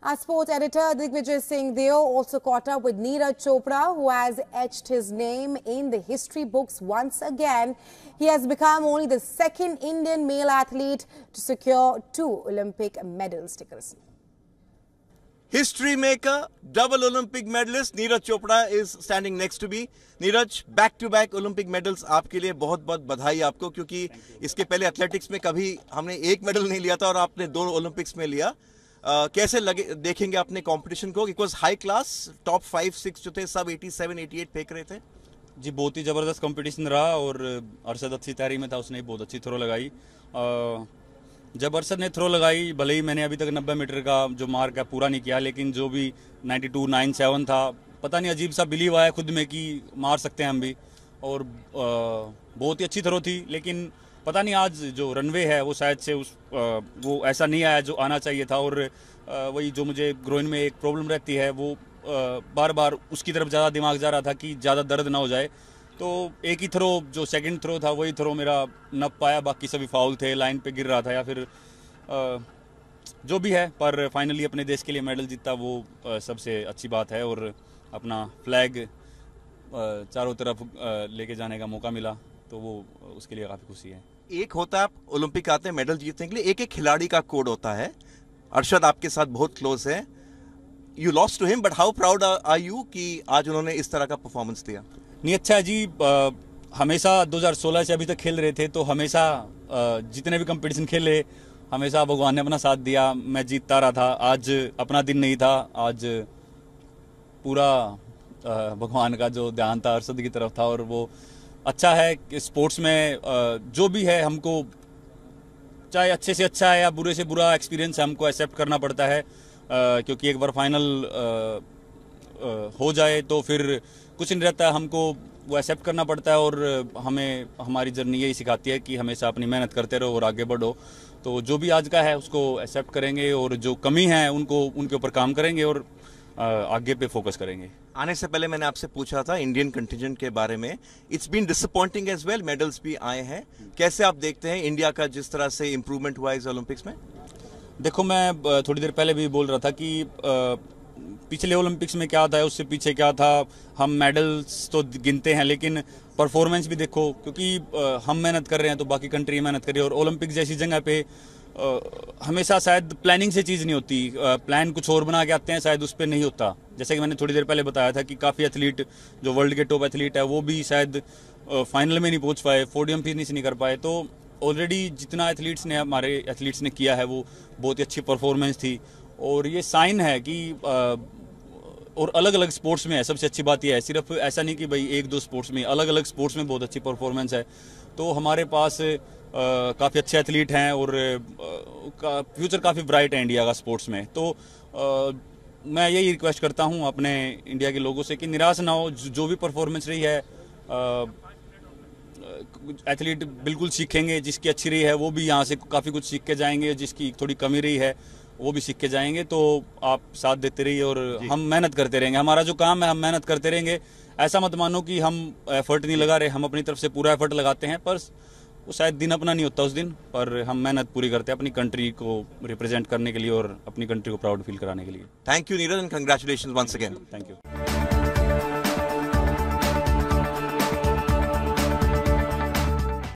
Our sports editor Digvijay Singh Deo also caught up with Neeraj Chopra, who has etched his name in the history books once again. He has become only the second Indian male athlete to secure two Olympic medals. Stickers. History maker, double Olympic medalist Neeraj Chopra is standing next to me. Neeraj, back-to-back Olympic medals. आपके लिए बहुत बहुत बधाई आपको क्योंकि इसके पहले athletics में कभी हमने एक मेडल नहीं लिया था और आपने दो ओलंपिक्स में लिया कैसे लगे देखेंगे अपने कंपटीशन को because high class top five six जो थे सब एटी सेवन एटी एट फेंक रहे थे जी बहुत ही ज़बरदस्त कंपटीशन रहा और अरसद अच्छी तैयारी में था उसने बहुत अच्छी थ्रो लगाई जब अरसद ने थ्रो लगाई भले ही मैंने अभी तक 90 मीटर का जो मार्क है पूरा नहीं किया लेकिन जो भी 92 97 था पता नहीं अजीब सा बिलीव आया खुद में कि मार सकते हैं हम भी और बहुत ही अच्छी थ्रो थी लेकिन पता नहीं आज जो रनवे है वो शायद से उस वो ऐसा नहीं आया जो आना चाहिए था और वही जो मुझे ग्रोइन में एक प्रॉब्लम रहती है वो बार बार उसकी तरफ ज़्यादा दिमाग जा रहा था कि ज़्यादा दर्द ना हो जाए तो एक ही थ्रो जो सेकंड थ्रो था वही थ्रो मेरा नप पाया बाकी सभी फाउल थे लाइन पे गिर रहा था या फिर जो भी है पर फाइनली अपने देश के लिए मेडल जीतता वो सबसे अच्छी बात है और अपना फ्लैग चारों तरफ लेके जाने का मौका मिला तो वो उसके लिए काफ़ी खुशी है एक होता है ओलंपिक आते हैं मेडल जीतने के लिए एक एक खिलाड़ी का कोड होता है अर्शद आपके साथ बहुत क्लोज है you loss to him but how proud are you कि आज उन्होंने इस तरह का परफॉर्मेंस दिया नहीं अच्छा जी आ, हमेशा 2016 से अभी तक खेल रहे थे तो हमेशा आ, जितने भी कंपटीशन खेले हमेशा भगवान ने अपना साथ दिया मैं जीतता रहा था आज अपना दिन नहीं था आज पूरा भगवान का जो ध्यान था अरशद की तरफ था और वो अच्छा है कि स्पोर्ट्स में जो भी है हमको चाहे अच्छे से अच्छा है या बुरे से बुरा एक्सपीरियंस है हमको एक्सेप्ट करना पड़ता है क्योंकि एक बार फाइनल हो जाए तो फिर कुछ नहीं रहता हमको वो एक्सेप्ट करना पड़ता है और हमें हमारी जर्नी यही सिखाती है कि हमेशा अपनी मेहनत करते रहो और आगे बढ़ो तो जो भी आज का है उसको एक्सेप्ट करेंगे और जो कमी है उनको उनके ऊपर काम करेंगे और आगे पे फोकस करेंगे आने से पहले मैंने आपसे पूछा था इंडियन कंटिजेंट के बारे में it's been disappointing as well medals भी आए हैं कैसे आप देखते हैं इंडिया का जिस तरह से इम्प्रूवमेंट हुआ इस ओलंपिक्स में देखो मैं थोड़ी देर पहले भी बोल रहा था कि पिछले ओलंपिक्स में क्या था उससे पीछे क्या था हम मेडल्स तो गिनते हैं लेकिन परफॉर्मेंस भी देखो क्योंकि हम मेहनत कर रहे हैं तो बाकी कंट्री मेहनत कर रही है और ओलंपिक जैसी जगह पे हमेशा शायद प्लानिंग से चीज़ नहीं होती प्लान कुछ और बना के आते हैं शायद उस पर नहीं होता जैसे कि मैंने थोड़ी देर पहले बताया था कि काफ़ी एथलीट जो वर्ल्ड के टॉप एथलीट है वो भी शायद फाइनल में नहीं पहुंच पाए फोडियम फिनिश नहीं कर पाए तो ऑलरेडी जितना एथलीट्स ने हमारे एथलीट्स ने किया है वो बहुत ही अच्छी परफॉर्मेंस थी और ये साइन है कि और अलग अलग स्पोर्ट्स में है सबसे अच्छी बात यह है सिर्फ ऐसा नहीं कि भाई एक दो स्पोर्ट्स में अलग अलग स्पोर्ट्स में बहुत अच्छी परफॉर्मेंस है तो हमारे पास काफ़ी अच्छे एथलीट हैं और का, फ्यूचर काफ़ी ब्राइट है इंडिया का स्पोर्ट्स में तो आ, मैं यही रिक्वेस्ट करता हूं अपने इंडिया के लोगों से कि निराश ना हो जो भी परफॉर्मेंस रही है एथलीट बिल्कुल सीखेंगे जिसकी अच्छी रही है वो भी यहाँ से काफ़ी कुछ सीख के जाएंगे जिसकी थोड़ी कमी रही है वो भी सीख के जाएंगे तो आप साथ देते रहिए और हम मेहनत करते रहेंगे हमारा जो काम है हम मेहनत करते रहेंगे ऐसा मत मानो कि हम एफर्ट नहीं लगा रहे हम अपनी तरफ से पूरा एफर्ट लगाते हैं पर वो शायद दिन अपना नहीं होता उस दिन पर हम मेहनत पूरी करते हैं अपनी कंट्री को रिप्रेजेंट करने के लिए और अपनी कंट्री को प्राउड फील कराने के लिए thank you Neeraj and congratulation once again thank you